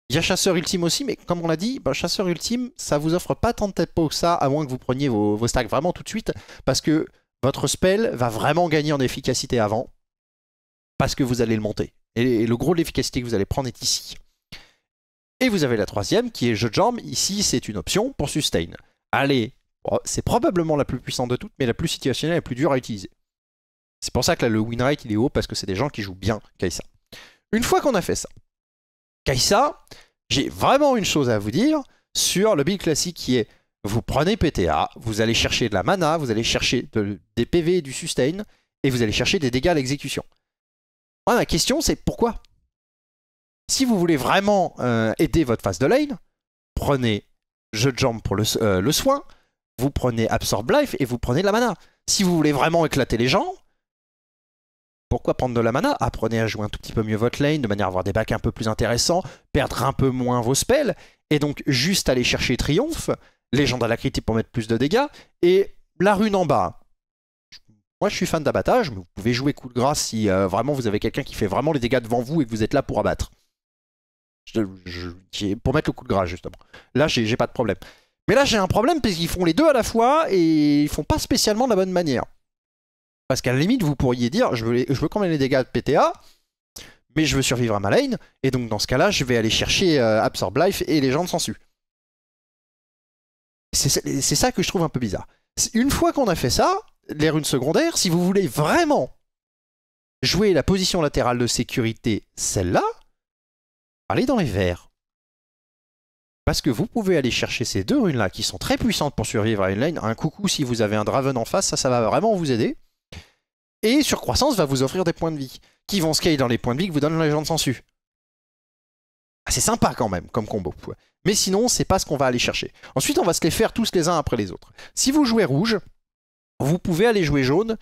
[SPEAKER 1] Il y a chasseur ultime aussi, mais comme on l'a dit, bah, chasseur ultime, ça vous offre pas tant de tempo que ça, à moins que vous preniez vos, vos stacks vraiment tout de suite, parce que votre spell va vraiment gagner en efficacité avant, parce que vous allez le monter. Et, le gros de l'efficacité que vous allez prendre est ici. Et vous avez la troisième qui est jeu de jambes. Ici, c'est une option pour sustain. Allez, oh, c'est probablement la plus puissante de toutes, mais la plus situationnelle et la plus dure à utiliser. C'est pour ça que là, le win rate il est haut parce que c'est des gens qui jouent bien Kaisa. Une fois qu'on a fait ça, Kaisa, j'ai vraiment une chose à vous dire sur le build classique qui est vous prenez PTA, vous allez chercher de la mana, vous allez chercher des PV et du sustain, et vous allez chercher des dégâts à l'exécution. Moi, ma question, c'est pourquoi Si vous voulez vraiment euh, aider votre phase de lane, prenez jeu de jambes pour euh, le, soin, vous prenez Absorb Life et vous prenez de la mana. Si vous voulez vraiment éclater les gens, pourquoi prendre de la mana Apprenez à jouer un tout petit peu mieux votre lane, de manière à avoir des bacs un peu plus intéressants, perdre un peu moins vos spells, et donc juste aller chercher Triomphe, Légende à la critique pour mettre plus de dégâts, et la rune en bas. Moi, je suis fan d'abattage, mais vous pouvez jouer coup de grâce si euh, vraiment vous avez quelqu'un qui fait vraiment les dégâts devant vous et que vous êtes là pour abattre. pour mettre le coup de grâce, justement. Là, j'ai pas de problème. Mais là, j'ai un problème parce qu'ils font les deux à la fois et ils font pas spécialement de la bonne manière. Parce qu'à la limite, vous pourriez dire je veux, je quand même les dégâts de PTA, mais je veux survivre à ma lane, et donc dans ce cas-là, je vais aller chercher euh, Absorb Life et les gens de sensu. C'est ça que je trouve un peu bizarre. Une fois qu'on a fait ça, les runes secondaires, si vous voulez vraiment jouer la position latérale de sécurité, celle-là, allez dans les verts. Parce que vous pouvez aller chercher ces deux runes-là qui sont très puissantes pour survivre à une lane. Un coucou, si vous avez un Draven en face, ça, ça va vraiment vous aider. Et Surcroissance va vous offrir des points de vie, qui vont scale dans les points de vie que vous donne la légende sensu. Ah, c'est sympa quand même, comme combo. Mais sinon, c'est pas ce qu'on va aller chercher. Ensuite, on va se les faire tous les uns après les autres. Si vous jouez rouge, vous pouvez aller jouer jaune,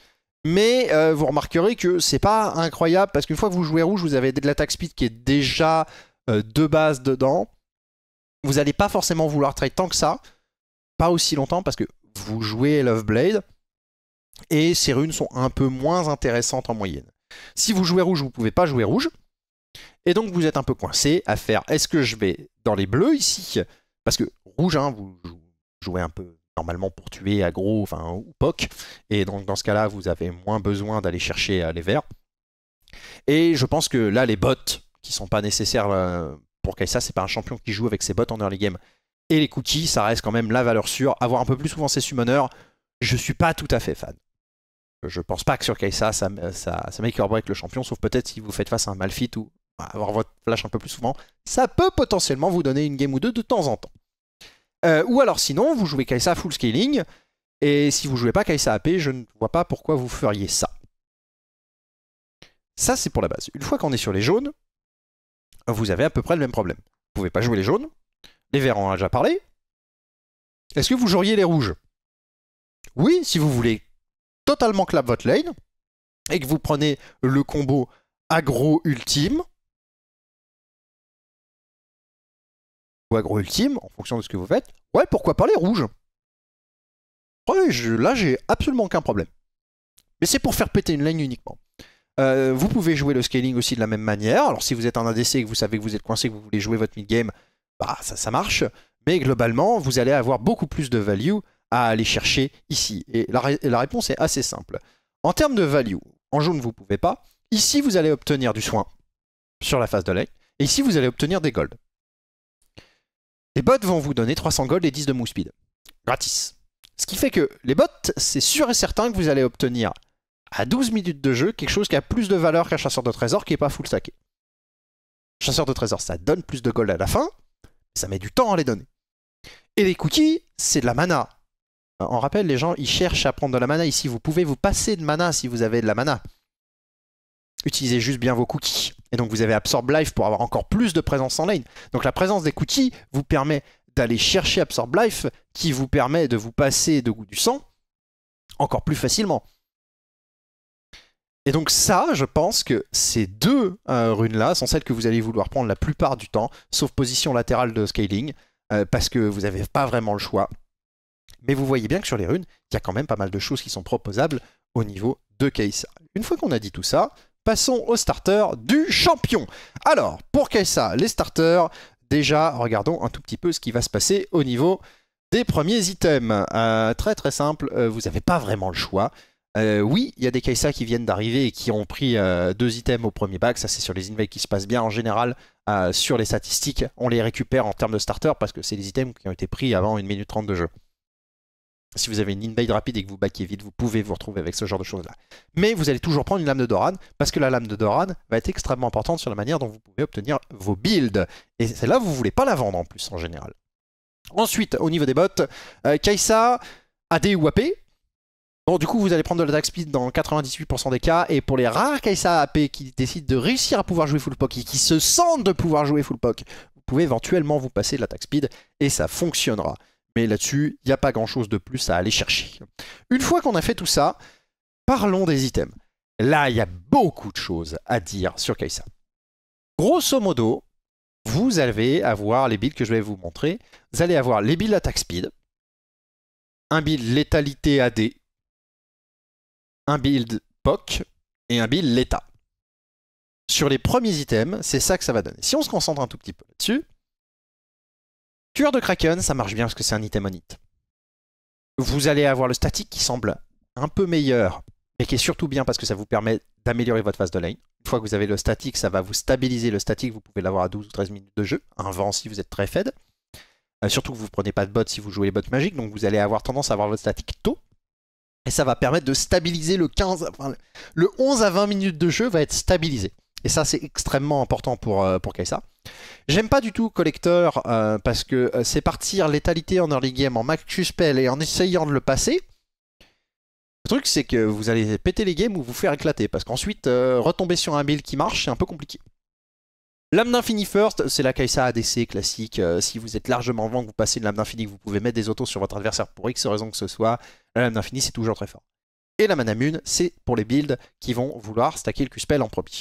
[SPEAKER 1] mais euh, vous remarquerez que c'est pas incroyable, parce qu'une fois que vous jouez rouge, vous avez de l'attaque speed qui est déjà euh, de base dedans. Vous n'allez pas forcément vouloir trade tant que ça, pas aussi longtemps, parce que vous jouez Love Blade, et ces runes sont un peu moins intéressantes en moyenne. Si vous jouez rouge, vous pouvez pas jouer rouge, et donc vous êtes un peu coincé à faire est-ce que je vais dans les bleus ici Parce que rouge, hein, vous jouez un peu normalement pour tuer aggro ou POC. Et donc dans ce cas-là, vous avez moins besoin d'aller chercher euh, les verts. Et je pense que là, les bots qui sont pas nécessaires euh, pour Kaisa, c'est pas un champion qui joue avec ses bots en early game. Et les cookies, ça reste quand même la valeur sûre. Avoir un peu plus souvent ses summoners, je suis pas tout à fait fan. Je pense pas que sur Kaisa, ça, ça, ça make break le champion, sauf peut-être si vous faites face à un Malphite ou bah, avoir votre flash un peu plus souvent. Ça peut potentiellement vous donner une game ou deux de temps en temps. Euh, ou alors sinon, vous jouez Kaisa full scaling, et si vous jouez pas Kaisa AP, je ne vois pas pourquoi vous feriez ça. Ça, c'est pour la base. Une fois qu'on est sur les jaunes, vous avez à peu près le même problème. Vous pouvez pas jouer les jaunes, les verts en a déjà parlé. Est-ce que vous joueriez les rouges Oui, si vous voulez totalement clap votre lane, et que vous prenez le combo agro ultime, ou agro ultime, en fonction de ce que vous faites, ouais, pourquoi parler rouge Là, j'ai absolument aucun problème. Mais c'est pour faire péter une ligne uniquement. Euh, vous pouvez jouer le scaling aussi de la même manière. Alors, si vous êtes en ADC et que vous savez que vous êtes coincé, que vous voulez jouer votre mid-game, bah, ça, ça marche. Mais globalement, vous allez avoir beaucoup plus de value à aller chercher ici. Et la, réponse est assez simple. En termes de value, en jaune, vous ne pouvez pas. Ici, vous allez obtenir du soin sur la phase de lane. Et ici, vous allez obtenir des golds les bots vont vous donner 300 gold et 10 de move speed. Gratis. Ce qui fait que les bots, c'est sûr et certain que vous allez obtenir à 12 minutes de jeu quelque chose qui a plus de valeur qu'un chasseur de trésors qui n'est pas full stacké. Chasseur de trésors, ça donne plus de gold à la fin, ça met du temps à les donner. Et les cookies, c'est de la mana. En rappel, les gens, ils cherchent à prendre de la mana. Ici, vous pouvez vous passer de mana si vous avez de la mana utilisez juste bien vos cookies. Et donc vous avez Absorb Life pour avoir encore plus de présence en lane. Donc la présence des cookies vous permet d'aller chercher Absorb Life qui vous permet de vous passer de goût du sang encore plus facilement. Et donc ça, je pense que ces deux euh, runes-là sont celles que vous allez vouloir prendre la plupart du temps, sauf position latérale de scaling, euh, parce que vous n'avez pas vraiment le choix. Mais vous voyez bien que sur les runes, il y a quand même pas mal de choses qui sont proposables au niveau de case. Une fois qu'on a dit tout ça, passons au starter du champion. Alors, pour Kaisa, les starters, déjà, regardons un tout petit peu ce qui va se passer au niveau des premiers items. Euh, très très simple, euh, vous n'avez pas vraiment le choix. Euh, oui, il y a des Kaisa qui viennent d'arriver et qui ont pris deux items au premier bac. Ça, c'est sur les invades qui se passent bien en général. sur les statistiques, on les récupère en termes de starters parce que c'est les items qui ont été pris avant une minute trente de jeu si vous avez une invade rapide et que vous backez vite, vous pouvez vous retrouver avec ce genre de choses-là. Mais vous allez toujours prendre une lame de Doran, parce que la lame de Doran va être extrêmement importante sur la manière dont vous pouvez obtenir vos builds. Et celle-là, vous ne voulez pas la vendre en plus, en général. Ensuite, au niveau des bots, Kaïsa euh, Kaisa, AD ou AP. Bon, du coup, vous allez prendre de l'attaque speed dans 98% des cas, et pour les rares Kaisa AP qui décident de réussir à pouvoir jouer full poke et qui se sentent de pouvoir jouer full poke, vous pouvez éventuellement vous passer de l'attaque speed, et ça fonctionnera mais là-dessus, il n'y a pas grand-chose de plus à aller chercher. Une fois qu'on a fait tout ça, parlons des items. Là, il y a beaucoup de choses à dire sur Kaisa. Grosso modo, vous allez avoir les builds que je vais vous montrer. Vous allez avoir les builds attack speed, un build létalité AD, un build POC et un build l'état. Sur les premiers items, c'est ça que ça va donner. Si on se concentre un tout petit peu là-dessus, Cure de Kraken, ça marche bien parce que c'est un item on Vous allez avoir le statique qui semble un peu meilleur, mais qui est surtout bien parce que ça vous permet d'améliorer votre phase de lane. Une fois que vous avez le statique, ça va vous stabiliser le statique, vous pouvez l'avoir à 12 ou 13 minutes de jeu, un vent si vous êtes très fed. Euh, surtout que vous ne prenez pas de bot si vous jouez les bots magiques, donc vous allez avoir tendance à avoir votre statique tôt. Et ça va permettre de stabiliser le 15, le 11 à 20 minutes de jeu va être stabilisé. Et ça, c'est extrêmement important pour, euh, pour Kaisa. J'aime pas du tout Collector euh, parce que euh, c'est partir létalité en early game, en max spell et en essayant de le passer. Le truc, c'est que vous allez péter les games ou vous faire éclater parce qu'ensuite, retomber sur un build qui marche, c'est un peu compliqué. Lame d'Infini First, c'est la Kaisa ADC classique. si vous êtes largement vent, que vous passez une lame d'Infini, vous pouvez mettre des autos sur votre adversaire pour X raison que ce soit. La lame d'Infini, c'est toujours très fort. Et la mana mune c'est pour les builds qui vont vouloir stacker le Q-Spell en premier.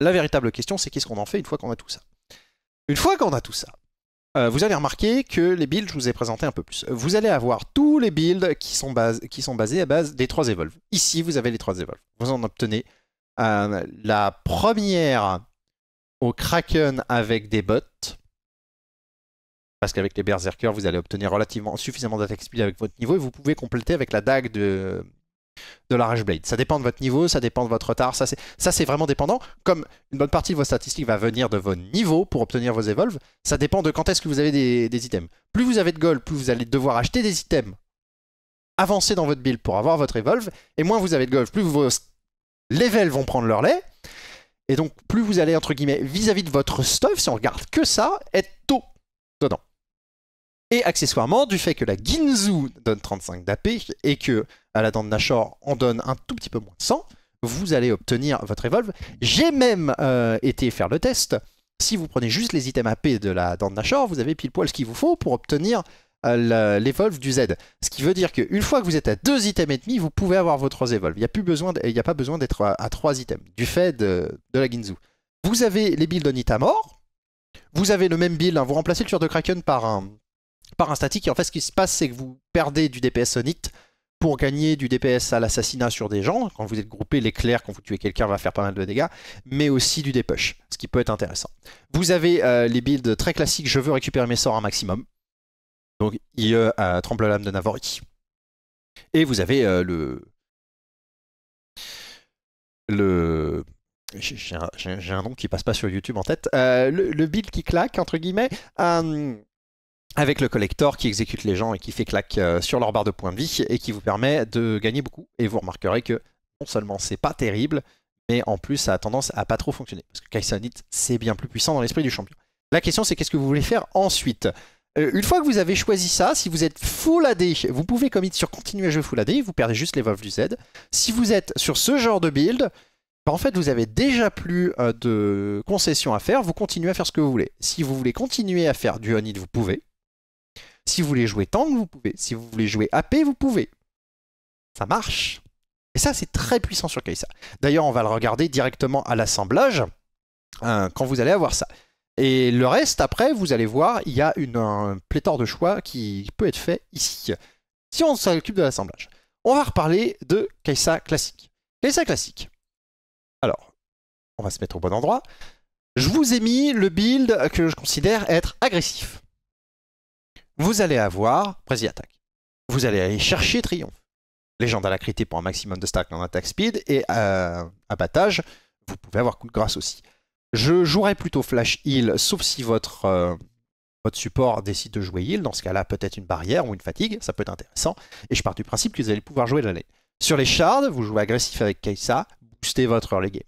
[SPEAKER 1] La véritable question, c'est qu'est-ce qu'on en fait une fois qu'on a tout ça Une fois qu'on a tout ça, euh, vous allez remarquer que les builds, je vous ai présenté un peu plus. Vous allez avoir tous les builds qui sont, basés à base des 3 Evolves. Ici, vous avez les 3 Evolves. Vous en obtenez euh, la première au Kraken avec des bots. Parce qu'avec les Berserkers, vous allez obtenir relativement suffisamment d'attaque speed avec votre niveau et vous pouvez compléter avec la dague de, de la Blade. Ça dépend de votre niveau, ça dépend de votre retard, ça c'est vraiment dépendant. Comme une bonne partie de vos statistiques va venir de vos niveaux pour obtenir vos evolves, ça dépend de quand est-ce que vous avez des, items. Plus vous avez de gold, plus vous allez devoir acheter des items, avancer dans votre build pour avoir votre evolve, et moins vous avez de gold, plus vos levels vont prendre leur lait. Et donc, plus vous allez, entre guillemets, vis-à-vis de votre stuff, si on regarde que ça, être tôt dedans. Et accessoirement, du fait que la Ginzu donne 35 d'AP et que à la dent de Nashor on donne un tout petit peu moins de 100, vous allez obtenir votre Evolve. J'ai même euh, été faire le test. Si vous prenez juste les items AP de la dent de Nashor, vous avez pile poil ce qu'il vous faut pour obtenir euh, l'Evolve du Z. Ce qui veut dire qu'une fois que vous êtes à 2 items et demi, vous pouvez avoir vos 3 Evolve. Il n'y a, a pas besoin d'être à, 3 items, du fait de, la Ginzu. Vous avez les builds mort, Vous avez le même build, hein. vous remplacez le tueur de Kraken par un, par un statique. Et en fait, ce qui se passe, c'est que vous perdez du DPS Sonite pour gagner du DPS à l'assassinat sur des gens. Quand vous êtes groupé, l'éclair, quand vous tuez quelqu'un, va faire pas mal de dégâts, mais aussi du dépush, ce qui peut être intéressant. Vous avez euh, les builds très classiques, je veux récupérer mes sorts un maximum. Donc IE à Tremble-Lame de Navori. Et vous avez euh, le... Le... J'ai un, nom qui passe pas sur YouTube en tête. Euh, le, build qui claque, entre guillemets avec le collector qui exécute les gens et qui fait claque euh, sur leur barre de points de vie et qui vous permet de gagner beaucoup. Et vous remarquerez que non seulement c'est pas terrible, mais en plus ça a tendance à pas trop fonctionner. Parce que Kaisanit, c'est bien plus puissant dans l'esprit du champion. La question c'est qu'est-ce que vous voulez faire ensuite euh, Une fois que vous avez choisi ça, si vous êtes full AD, vous pouvez commit sur continuer à jouer full AD, vous perdez juste les Wolves du Z. Si vous êtes sur ce genre de build, bah, en fait, vous avez déjà plus euh, de concessions à faire, vous continuez à faire ce que vous voulez. Si vous voulez continuer à faire du Honid, vous pouvez. Si vous voulez jouer tank, vous pouvez. Si vous voulez jouer AP, vous pouvez. Ça marche. Et ça, c'est très puissant sur Kai'Sa. D'ailleurs, on va le regarder directement à l'assemblage hein, quand vous allez avoir ça. Et le reste, après, vous allez voir, il y a une, un pléthore de choix qui peut être fait ici. Si on s'occupe de l'assemblage. On va reparler de Kai'Sa classique. Kai'Sa classique. Alors, on va se mettre au bon endroit. Je vous ai mis le build que je considère être agressif vous allez avoir Prezi attaque. Vous allez aller chercher triomphe. Légende à la pour un maximum de stack en attaque speed et euh, abattage, vous pouvez avoir coup de grâce aussi. Je jouerai plutôt flash heal, sauf si votre, euh, votre support décide de jouer heal. Dans ce cas-là, peut-être une barrière ou une fatigue, ça peut être intéressant. Et je pars du principe que vous allez pouvoir jouer l'année. Sur les shards, vous jouez agressif avec Kaisa, boostez votre early game.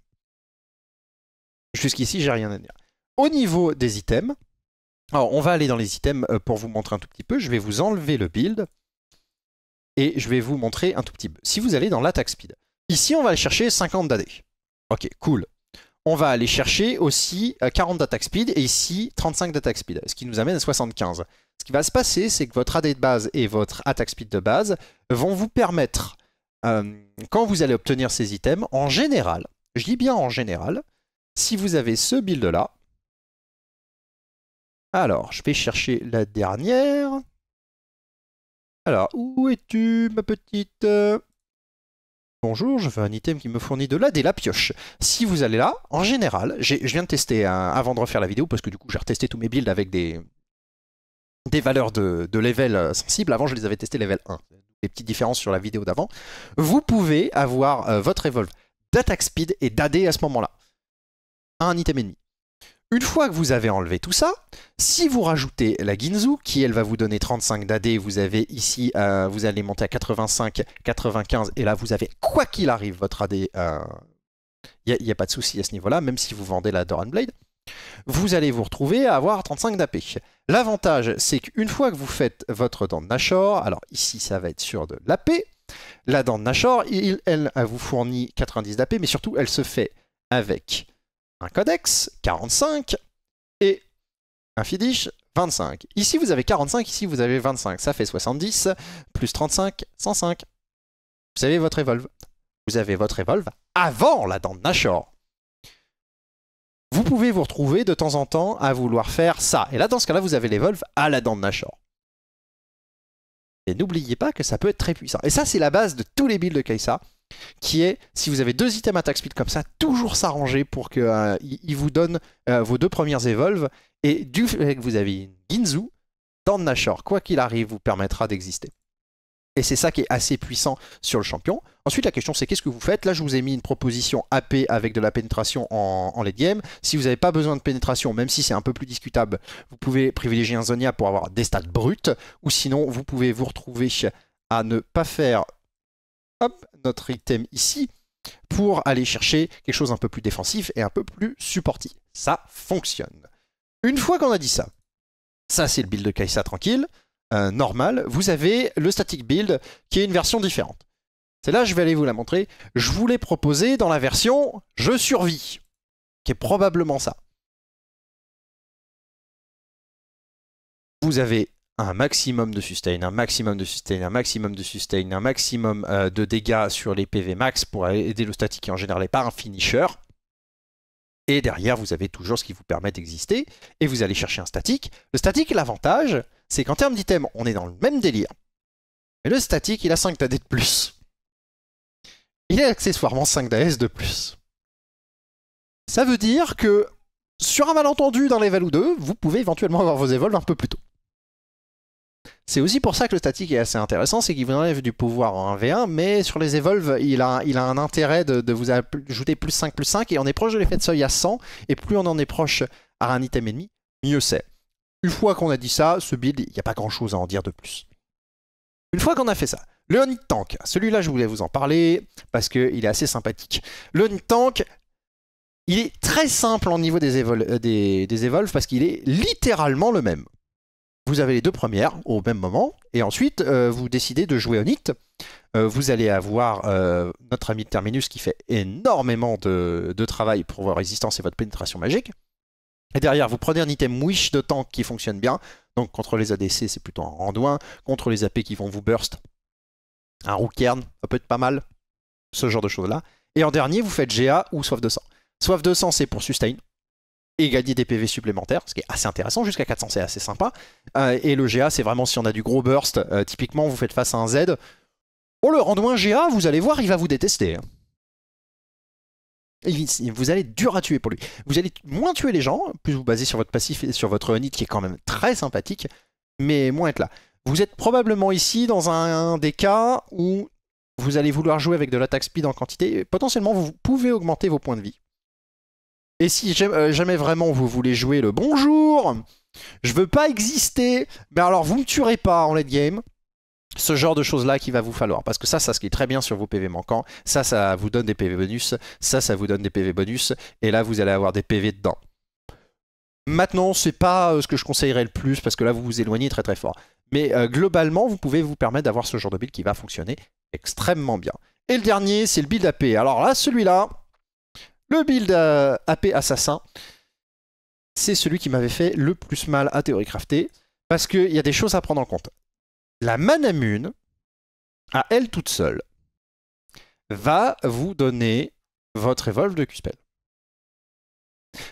[SPEAKER 1] Jusqu'ici, j'ai rien à dire. Au niveau des items, alors, on va aller dans les items euh, pour vous montrer un tout petit peu. Je vais vous enlever le build et je vais vous montrer un tout petit peu. Si vous allez dans l'attaque speed, ici, on va aller chercher 50 d'AD. Ok, cool. On va aller chercher aussi 40 euh, d'attack speed et ici 35 d'attack speed, ce qui nous amène à 75. Ce qui va se passer, c'est que votre AD de base et votre attaque speed de base vont vous permettre, euh, quand vous allez obtenir ces items, en général, je dis bien en général, si vous avez ce build-là, alors, je vais chercher la dernière. Alors, où es-tu, ma petite Bonjour, je veux un item qui me fournit de l'AD, la pioche. Si vous allez là, en général, je viens de tester avant de refaire la vidéo, parce que du coup j'ai retesté tous mes builds avec des, des valeurs de, level euh, sensible. Avant, je les avais testés level 1. Les petites différences sur la vidéo d'avant. Vous pouvez avoir euh, votre revolve d'attaque speed et d'AD à ce moment-là. Un item ennemi. Une fois que vous avez enlevé tout ça, si vous rajoutez la Ginzu, qui elle va vous donner 35 d'AD, vous avez ici, euh, vous allez monter à 85, 95, et là vous avez, quoi qu'il arrive, votre AD, il n'y a, pas de souci à ce niveau-là, même si vous vendez la Doran Blade, vous allez vous retrouver à avoir 35 d'AP. L'avantage, c'est qu'une fois que vous faites votre dent de Nashor, alors ici ça va être sur de l'AP, la dent de Nashor, elle, elle vous fournit 90 d'AP, mais surtout elle se fait avec un codex 45 et un fidish 25. Ici, vous avez 45, ici, vous avez 25. Ça fait 70, plus 35, 105. Vous avez votre Evolve. Vous avez votre Evolve avant la dent de Nashor. Vous pouvez vous retrouver de temps en temps à vouloir faire ça. Et là, dans ce cas-là, vous avez l'Evolve à la dent de Nashor. Et n'oubliez pas que ça peut être très puissant. Et ça, c'est la base de tous les builds de Kaisa qui est si vous avez deux items attack speed comme ça, toujours s'arranger pour qu'il euh, vous donne euh, vos deux premières évolves. Et du fait que vous avez une Ginzu, dans Nashor, quoi qu'il arrive, vous permettra d'exister. Et c'est ça qui est assez puissant sur le champion. Ensuite, la question c'est qu'est-ce que vous faites Là, je vous ai mis une proposition AP avec de la pénétration en, en late game. Si vous n'avez pas besoin de pénétration, même si c'est un peu plus discutable, vous pouvez privilégier un Zonia pour avoir des stats brutes. Ou sinon, vous pouvez vous retrouver à ne pas faire notre item ici pour aller chercher quelque chose un peu plus défensif et un peu plus supportif. Ça fonctionne. Une fois qu'on a dit ça, ça c'est le build de Kaisa tranquille, euh, normal, vous avez le static build qui est une version différente. C'est là, je vais aller vous la montrer. Je vous l'ai proposé dans la version « Je survie, qui est probablement ça. Vous avez un maximum de sustain, un maximum de sustain, un maximum de sustain, un maximum euh, de dégâts sur les PV max pour aider le statique qui en général n'est pas un finisher. Et derrière, vous avez toujours ce qui vous permet d'exister. Et vous allez chercher un statique. Le statique, l'avantage, c'est qu'en termes d'item, on est dans le même délire. Mais le statique, il a 5 d'AD de plus. Il a accessoirement 5 d'AS de plus. Ça veut dire que, sur un malentendu dans les ou 2, vous pouvez éventuellement avoir vos evolves un peu plus tôt. C'est aussi pour ça que le statique est assez intéressant, c'est qu'il vous enlève du pouvoir en 1v1, mais sur les evolve, il a, un intérêt de, vous ajouter plus 5, plus 5, et on est proche de l'effet de seuil à 100, et plus on en est proche à un item ennemi, mieux c'est. Une fois qu'on a dit ça, ce build, il n'y a pas grand chose à en dire de plus. Une fois qu'on a fait ça, le Honey Tank, celui-là je voulais vous en parler parce qu'il est assez sympathique. Le Honey Tank, il est très simple au niveau des, euh, evolves parce qu'il est littéralement le même. Vous avez les deux premières au même moment, et ensuite euh, vous décidez de jouer au NIT. Euh, vous allez avoir euh, notre ami Terminus qui fait énormément de, travail pour vos résistances et votre pénétration magique. Et derrière, vous prenez un item Wish de tank qui fonctionne bien. Donc contre les ADC, c'est plutôt un randouin. Contre les AP qui vont vous burst, un Rookern, ça peut être pas mal. Ce genre de choses-là. Et en dernier, vous faites GA ou Soif de sang. Soif de sang, c'est pour sustain et gagner des PV supplémentaires, ce qui est assez intéressant, jusqu'à 400 c'est assez sympa. Euh, et le GA, c'est vraiment si on a du gros burst, euh, typiquement vous faites face à un Z, oh le rendement un GA, vous allez voir, il va vous détester. Hein. vous allez dur à tuer pour lui. Vous allez moins tuer les gens, plus vous basez sur votre passif et sur votre unit qui est quand même très sympathique, mais moins être là. Vous êtes probablement ici dans un, des cas où vous allez vouloir jouer avec de l'attaque speed en quantité, potentiellement vous pouvez augmenter vos points de vie. Et si euh, jamais vraiment vous voulez jouer le bonjour, je veux pas exister, mais alors vous me tuerez pas en late game. Ce genre de choses-là qu'il va vous falloir. Parce que ça, ça se est très bien sur vos PV manquants. Ça, ça vous donne des PV bonus. Ça, ça vous donne des PV bonus. Et là, vous allez avoir des PV dedans. Maintenant, c'est pas euh, ce que je conseillerais le plus parce que là, vous vous éloignez très très fort. Mais euh, globalement, vous pouvez vous permettre d'avoir ce genre de build qui va fonctionner extrêmement bien. Et le dernier, c'est le build AP. Alors là, celui-là, le build AP Assassin, c'est celui qui m'avait fait le plus mal à Théorie Crafté, parce qu'il y a des choses à prendre en compte. La Manamune, à elle toute seule, va vous donner votre Evolve de Cuspel.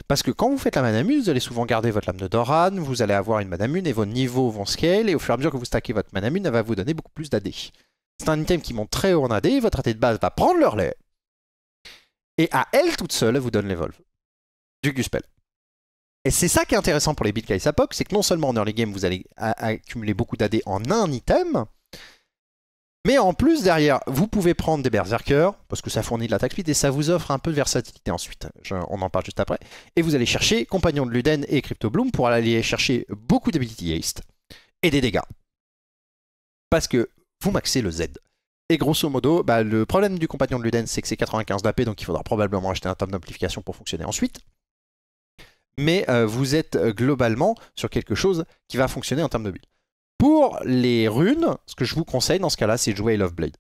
[SPEAKER 1] Parce que quand vous faites la manamune, vous allez souvent garder votre lame de Doran, vous allez avoir une manamune et vos niveaux vont scale, et au fur et à mesure que vous stackez votre manamune, elle va vous donner beaucoup plus d'AD. C'est un item qui monte très haut en AD, votre AD de base va prendre leur lait, et à elle toute seule, elle vous donne volves du Guspel. Et c'est ça qui est intéressant pour les builds POC, c'est que non seulement en early game, vous allez accumuler beaucoup d'AD en un item, mais en plus, derrière, vous pouvez prendre des berserker, parce que ça fournit de l'attaque speed et ça vous offre un peu de versatilité ensuite. on en parle juste après. Et vous allez chercher Compagnon de Luden et Crypto Bloom pour aller chercher beaucoup d'ability haste et des dégâts. Parce que vous maxez le Z. Et grosso modo, bah, le problème du compagnon de Luden, c'est que c'est 95 d'AP, donc il faudra probablement acheter un terme d'amplification pour fonctionner ensuite. Mais euh, vous êtes euh, globalement sur quelque chose qui va fonctionner en termes de build. Pour les runes, ce que je vous conseille dans ce cas-là, c'est de jouer Love Blade.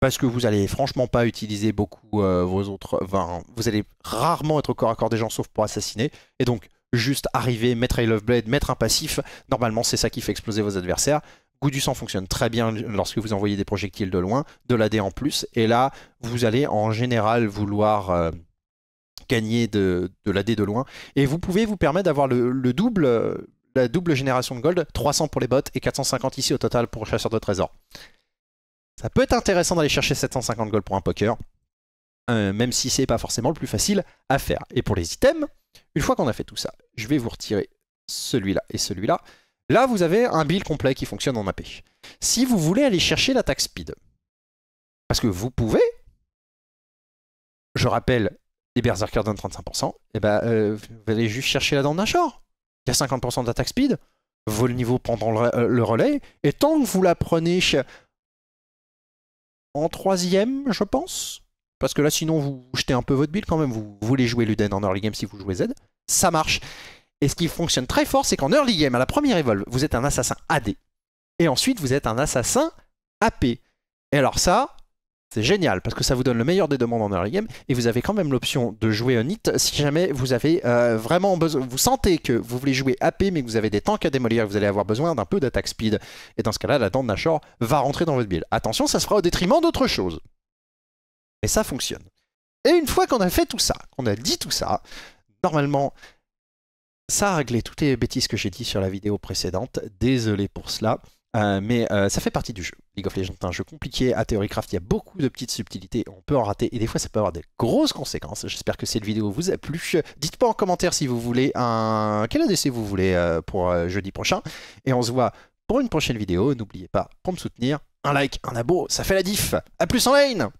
[SPEAKER 1] Parce que vous allez franchement pas utiliser beaucoup euh, vos autres. vous allez rarement être au corps à corps des gens sauf pour assassiner. Et donc, juste arriver, mettre I Love Blade, mettre un passif. Normalement, c'est ça qui fait exploser vos adversaires goût du sang fonctionne très bien lorsque vous envoyez des projectiles de loin, de l'AD en plus, et là, vous allez en général vouloir euh, gagner de, l'AD de loin, et vous pouvez vous permettre d'avoir le, double, euh, la double génération de gold, 300 pour les bots et 450 ici au total pour chasseur de trésors. Ça peut être intéressant d'aller chercher 750 gold pour un poker, euh, même si c'est pas forcément le plus facile à faire. Et pour les items, une fois qu'on a fait tout ça, je vais vous retirer celui-là et celui-là. Là, vous avez un build complet qui fonctionne en AP. Si vous voulez aller chercher l'attaque speed, parce que vous pouvez, je rappelle, les berserkers donnent 35%, et ben euh, vous allez juste chercher la dent d'un short. Il a 50% d'attaque speed, vaut le niveau pendant euh, le, relais, et tant que vous la prenez en troisième, je pense, parce que là sinon vous jetez un peu votre build quand même, vous voulez jouer Luden en early game si vous jouez Z, ça marche. Et ce qui fonctionne très fort, c'est qu'en early game, à la première évolve, vous êtes un assassin AD. Et ensuite, vous êtes un assassin AP. Et alors ça, c'est génial, parce que ça vous donne le meilleur des demandes en early game, et vous avez quand même l'option de jouer un hit si jamais vous avez euh, vraiment besoin, vous sentez que vous voulez jouer AP, mais que vous avez des tanks à démolir, vous allez avoir besoin d'un peu d'attaque speed. Et dans ce cas-là, la dent de Nashor va rentrer dans votre build. Attention, ça sera au détriment d'autre chose. Mais ça fonctionne. Et une fois qu'on a fait tout ça, qu'on a dit tout ça, normalement, ça a réglé toutes les bêtises que j'ai dit sur la vidéo précédente. Désolé pour cela. Euh, mais euh, ça fait partie du jeu. League of Legends est un jeu compliqué. À Theorycraft, il y a beaucoup de petites subtilités. On peut en rater. Et des fois, ça peut avoir des grosses conséquences. J'espère que cette vidéo vous a plu. Dites-moi en commentaire si vous voulez un. Quel ADC vous voulez euh, pour jeudi prochain. Et on se voit pour une prochaine vidéo. N'oubliez pas, pour me soutenir, un like, un abo, ça fait la diff. A plus en lane